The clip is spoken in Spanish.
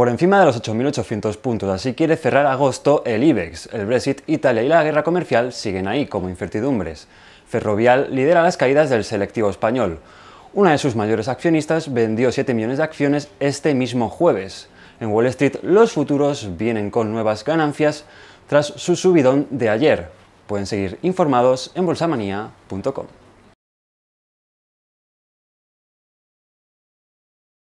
por encima de los 8.800 puntos, así quiere cerrar agosto el IBEX. El Brexit, Italia y la guerra comercial siguen ahí como incertidumbres. Ferrovial lidera las caídas del selectivo español. Una de sus mayores accionistas vendió 7 millones de acciones este mismo jueves. En Wall Street los futuros vienen con nuevas ganancias tras su subidón de ayer. Pueden seguir informados en bolsamanía.com.